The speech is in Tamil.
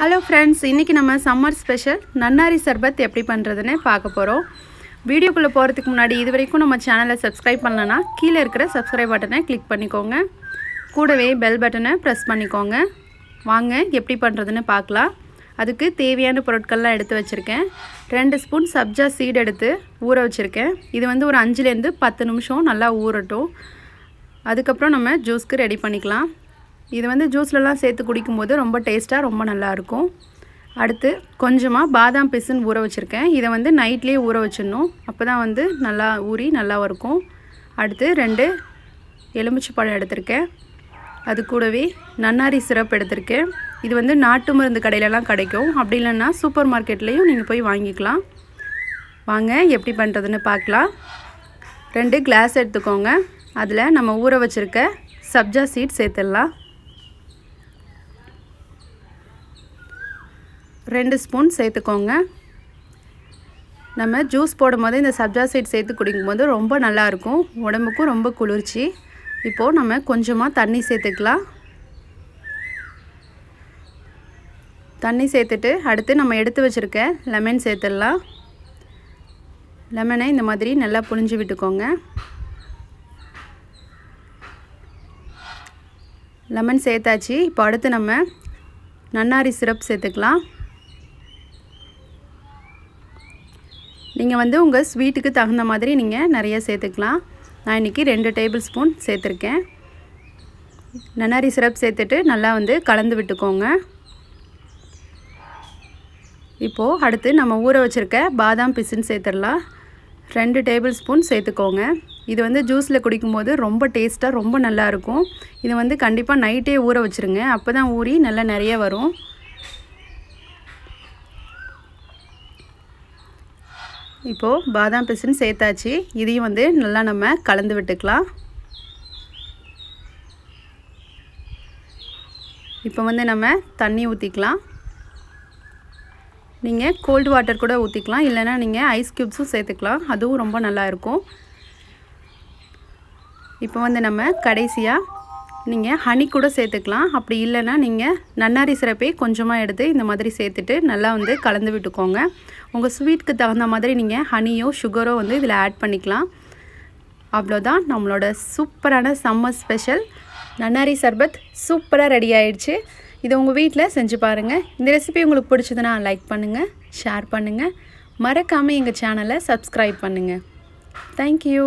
ஹலோ ஃப்ரெண்ட்ஸ் இன்றைக்கி நம்ம சம்மர் ஸ்பெஷல் நன்னாரி சர்பத் எப்படி பண்ணுறதுன்னு பார்க்க போகிறோம் வீடியோக்குள்ளே போகிறதுக்கு முன்னாடி இது வரைக்கும் நம்ம சேனலை சப்ஸ்கிரைப் பண்ணலைன்னா கீழே இருக்கிற சப்ஸ்கிரைப் பட்டனை கிளிக் பண்ணிக்கோங்க கூடவே பெல் பட்டனை ப்ரெஸ் பண்ணிக்கோங்க வாங்க எப்படி பண்ணுறதுன்னு பார்க்கலாம் அதுக்கு தேவையான பொருட்கள்லாம் எடுத்து வச்சுருக்கேன் ரெண்டு ஸ்பூன் சப்ஜா சீடு எடுத்து ஊற வச்சுருக்கேன் இது வந்து ஒரு அஞ்சுலேருந்து பத்து நிமிஷம் நல்லா ஊறட்டும் அதுக்கப்புறம் நம்ம ஜூஸ்க்கு ரெடி பண்ணிக்கலாம் இது வந்து ஜூஸ்லலாம் சேர்த்து குடிக்கும்போது ரொம்ப டேஸ்ட்டாக ரொம்ப நல்லாயிருக்கும் அடுத்து கொஞ்சமாக பாதாம் பிசுன்னு ஊற வச்சுருக்கேன் இதை வந்து நைட்லேயே ஊற வச்சிடணும் அப்போ தான் வந்து நல்லா ஊறி நல்லா இருக்கும் அடுத்து ரெண்டு எலுமிச்சை பழம் எடுத்திருக்கேன் அது கூடவே நன்னாரி சிரப் எடுத்திருக்கேன் இது வந்து நாட்டு மருந்து கடையிலலாம் கிடைக்கும் அப்படி இல்லைன்னா சூப்பர் மார்க்கெட்லேயும் நீங்கள் போய் வாங்கிக்கலாம் வாங்க எப்படி பண்ணுறதுன்னு பார்க்கலாம் ரெண்டு கிளாஸ் எடுத்துக்கோங்க அதில் நம்ம ஊற வச்சுருக்க சப்ஜா சீட் சேர்த்துடலாம் ரெண்டு ஸ்பூன் சேர்த்துக்கோங்க நம்ம ஜூஸ் போடும் போது இந்த சப்ஜா சைட் சேர்த்து குடிக்கும்போது ரொம்ப நல்லாயிருக்கும் உடம்புக்கும் ரொம்ப குளிர்ச்சி இப்போது நம்ம கொஞ்சமாக தண்ணி சேர்த்துக்கலாம் தண்ணி சேர்த்துட்டு அடுத்து நம்ம எடுத்து வச்சுருக்க லெமன் சேர்த்துடலாம் லெமனை இந்த மாதிரி நல்லா புழிஞ்சு விட்டுக்கோங்க லெமன் சேர்த்தாச்சு இப்போ அடுத்து நம்ம நன்னாரி சிரப் சேர்த்துக்கலாம் நீங்கள் வந்து உங்கள் ஸ்வீட்டுக்கு தகுந்த மாதிரி நீங்கள் நிறைய சேர்த்துக்கலாம் நான் இன்றைக்கி ரெண்டு டேபிள் ஸ்பூன் சேர்த்துருக்கேன் நன்னாரி சிரப் சேர்த்துட்டு நல்லா வந்து கலந்து விட்டுக்கோங்க இப்போது அடுத்து நம்ம ஊற வச்சுருக்க பாதாம் பிசுன்னு சேர்த்துடலாம் ரெண்டு டேபிள் ஸ்பூன் சேர்த்துக்கோங்க இது வந்து ஜூஸில் குடிக்கும்போது ரொம்ப டேஸ்ட்டாக ரொம்ப நல்லாயிருக்கும் இது வந்து கண்டிப்பாக நைட்டே ஊற வச்சுருங்க அப்போ தான் ஊறி நல்லா நிறைய வரும் இப்போது பாதாம் பிசின் சேர்த்தாச்சு இதையும் வந்து நல்லா நம்ம கலந்து விட்டுக்கலாம் இப்போ வந்து நம்ம தண்ணி ஊற்றிக்கலாம் நீங்கள் கோல்டு வாட்டர் கூட ஊற்றிக்கலாம் இல்லைனா நீங்கள் ஐஸ் க்யூப்ஸும் சேர்த்துக்கலாம் அதுவும் ரொம்ப நல்லாயிருக்கும் இப்போ வந்து நம்ம கடைசியாக நீங்கள் ஹனி கூட சேர்த்துக்கலாம் அப்படி இல்லைன்னா நீங்கள் நன்னாரி சிறப்பை கொஞ்சமாக எடுத்து இந்த மாதிரி சேர்த்துட்டு நல்லா வந்து கலந்து விட்டுக்கோங்க உங்கள் ஸ்வீட்க்கு தகுந்த மாதிரி நீங்கள் ஹனியோ சுகரோ வந்து இதில் ஆட் பண்ணிக்கலாம் அவ்வளோதான் நம்மளோட சூப்பரான சம்மர் ஸ்பெஷல் நன்னாரி சர்பத் சூப்பராக ரெடி ஆயிடுச்சு இதை உங்கள் வீட்டில் செஞ்சு பாருங்கள் இந்த ரெசிபி உங்களுக்கு பிடிச்சதுன்னா லைக் பண்ணுங்கள் ஷேர் பண்ணுங்கள் மறக்காமல் எங்கள் சேனலை சப்ஸ்கிரைப் பண்ணுங்கள் தேங்க்யூ